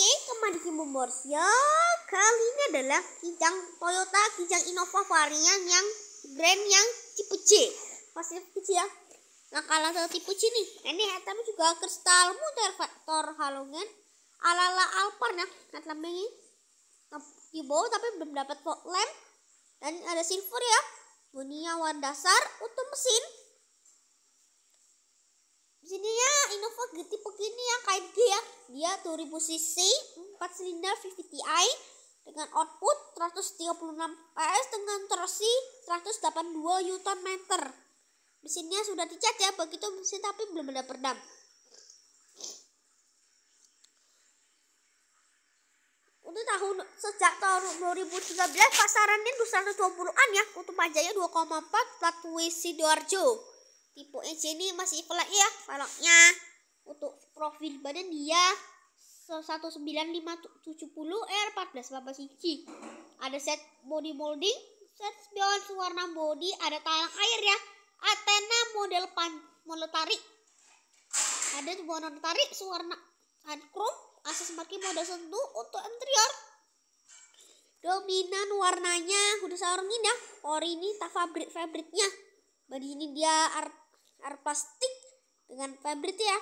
Oke, kembali ke ya. Kali ini adalah kijang Toyota, kijang Innova varian yang brand yang tipe C. Pasti ya, tipe C ya. Nah, kalau satu tipe C nih, ini hitam juga kristal muter faktor halogen ala-ala Alphard ya. Nah, lambangnya di bawah tapi belum dapat fog lamp dan ada silver ya. Dunia warna dasar untuk mesin sini ya Innova gede begini ya dia ya dia 2000 cc 4 silinder VVTi dengan output 136 PS dengan torsi 182 Nm mesinnya sudah dicat ya begitu mesin tapi belum ada peredam untuk tahun sejak tahun 2019 pasarannya 220-an ya kutub majanya 2,4 plat WC Sidoarjo tipenya ini masih pelak ya pelaknya untuk profil badan dia 19570 R14 bapak siji ada set body molding set spion warna body ada talang air ya Athena model pan model tarik ada warna tarik warna chrome akses maki model sentuh untuk interior dominan warnanya udah sarung indah ori ini tak fabrik fabriknya Bagi ini dia art air plastik dengan fabric ya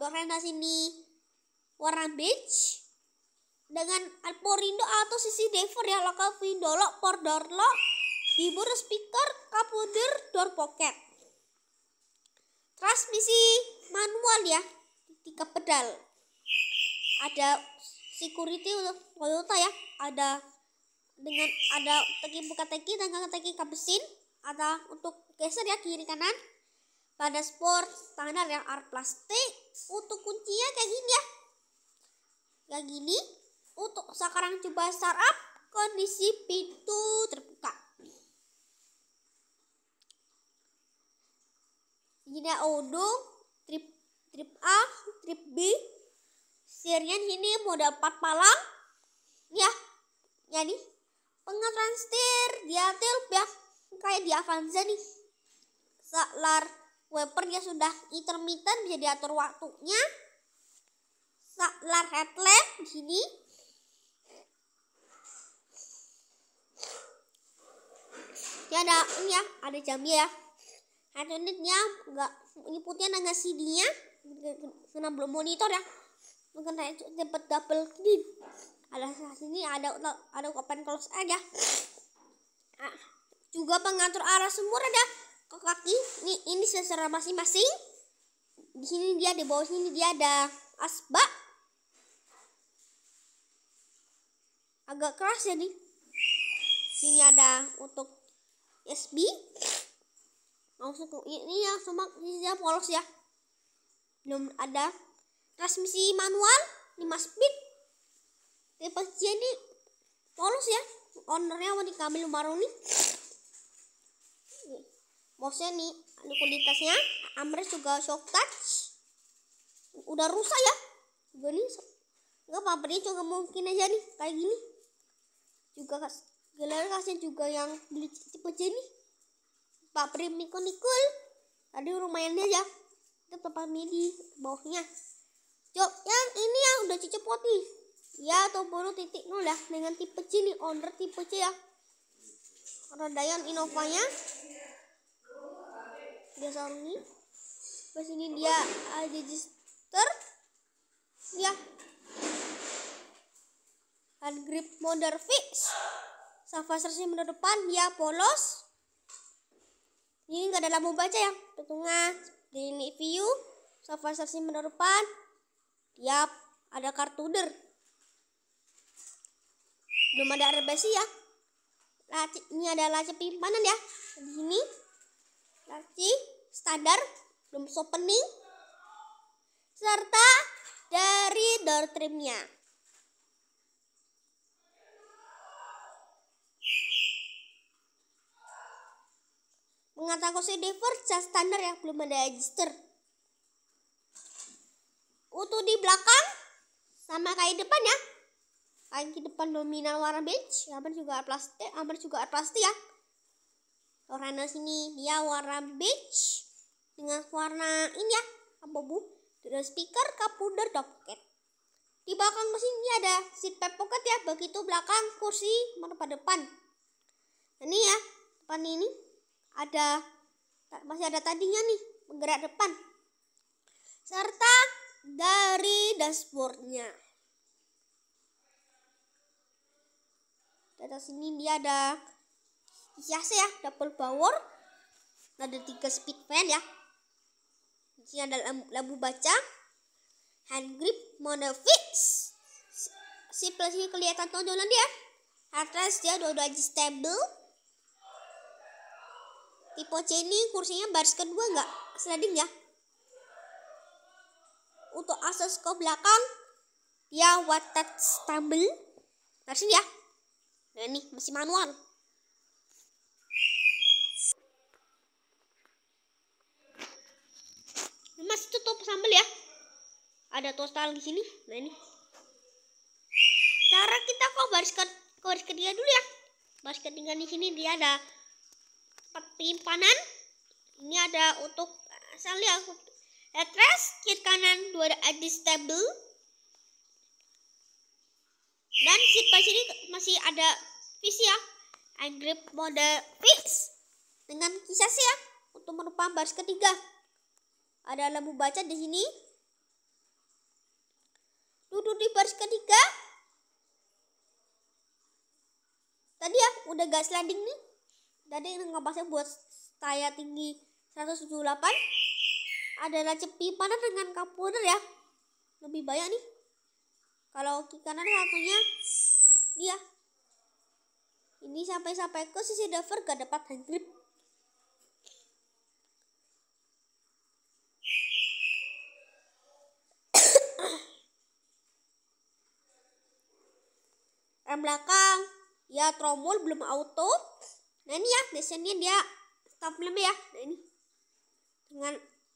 berorientasi sini warna beige dengan Alporindo atau sisi diver ya lokal Vindolo Pordorlo Dibur speaker kapuder door pocket transmisi manual ya tiga pedal ada security untuk Toyota ya ada dengan ada teki buka teki tangga teki kabesin ada untuk geser ya kiri kanan pada sport standar yang art plastik untuk kuncinya kayak gini ya kayak gini untuk sekarang coba startup kondisi pintu terbuka ini Odo trip trip A trip B sirnya ini mode 4 palang ya jadi ya nih pengaturan setir dia tilp ya kayak di Avanza nih selar Weber dia sudah intermittent bisa diatur waktunya. saklar headlamp di sini. Ini ada ini ya, ada jamnya ya. Head unitnya, enggak inputnya dengan CD-nya karena belum monitor ya. Mungkin tempat double clip. Ada sini ada ada open close aja. Ah, juga pengatur arah semua ada kok kaki ini ini secara masing-masing di sini dia di bawah sini dia ada asbak agak keras jadi ya, sini ada untuk SB langsung ini yang semua ini ya polos ya belum ada transmisi manual 5 speed tipe C ini polos ya ownernya mau dikambil baru nih bosnya nih kualitasnya Amres juga shock touch udah rusak ya gue nih nggak apa-apa juga mungkin aja nih kayak gini juga kas gelar kasih juga yang beli tipe aja nih Pak Prim Nikul Nikul tadi lumayan aja ya. itu tempat midi bawahnya Cok, yang ini yang udah cuci poti ya atau baru titik nol ya dengan tipe C nih owner tipe C ya Rodayan yang nya dia biasanya pas ini dia ada register ya hand grip modern fix Savastersnya menurut depan dia ya, polos ini enggak ada lampu baca ya tengah di ini view Savastersnya menurut depan Yap, ada kartu der belum ada RBC ya laci, ini ada laci pimpanan ya di sini laci standar, belum opening, serta dari door trimnya. Mengata driver diverse standar yang belum ada register. untuk di belakang sama kayak depan ya. Kayak depan dominan warna beige, aman juga plastik, aman juga plastik ya. Warna sini dia warna beige, dengan warna ini ya abu-abu dengan speaker kapuder dan pocket di belakang mesin ini ada seat pad pocket ya begitu belakang kursi pada depan ini ya depan ini ada masih ada tadinya nih penggerak depan serta dari dashboardnya di atas ini dia ada hias ya double power ada tiga speed fan ya kuncinya dalam labu baca hand grip mode fix si ini kelihatan tonjolan dia atas dia dua dua stable tipe C ini kursinya baris kedua nggak sliding ya untuk akses ke belakang dia watat stable barisnya ya nah ini masih manual Mas itu top sambel ya. Ada total di sini. Nah ini. Cara kita kok baris ke baris ketiga dulu ya. Baris ketiga di sini dia ada penyimpanan. Ini ada untuk asal aku ya, address kiri kanan dua ada address dan di pas ini masih ada fish ya I grip mode fix dengan kisah sih ya untuk menumpang baris ketiga ada lampu baca di sini. Duduk di baris ketiga. Tadi ya udah gas landing nih. Tadi ngapasnya buat saya tinggi 178. Adalah cepi panah dengan kapuner ya. Lebih banyak nih. Kalau ke kanan satunya dia. Ya. Ini sampai-sampai ke sisi driver gak dapat hand grip. belakang ya tromol belum auto nah ini ya desainnya dia stop belum ya nah ini dengan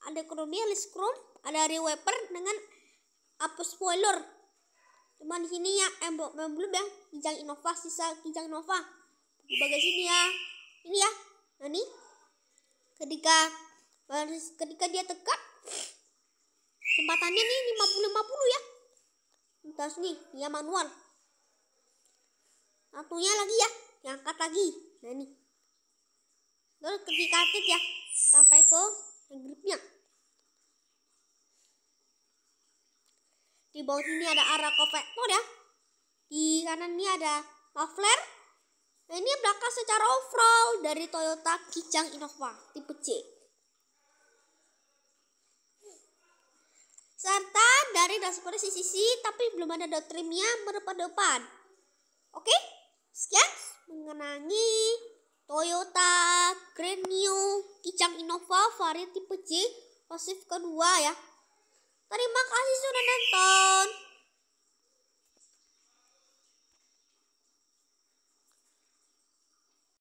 ada chrome list chrome ada rewiper dengan apa spoiler cuman di sini ya emblem eh, belum ya kijang innova sisa kijang innova di bagian sini ya ini ya nah ini ketika ketika dia tekan kesempatannya nih 50 50 ya entah nih dia manual satunya lagi ya diangkat lagi nah ini Lalu ketika kit ya sampai ke gripnya di bawah sini ada arah ke ya di kanan ini ada muffler nah, ini belakang secara overall dari Toyota Kijang Innova tipe C serta dari dashboard sisi-sisi tapi belum ada dot trimnya berdepan depan oke okay? Sekian mengenangi Toyota Grand New Kijang Innova varian tipe C, pasif kedua ya. Terima kasih sudah nonton.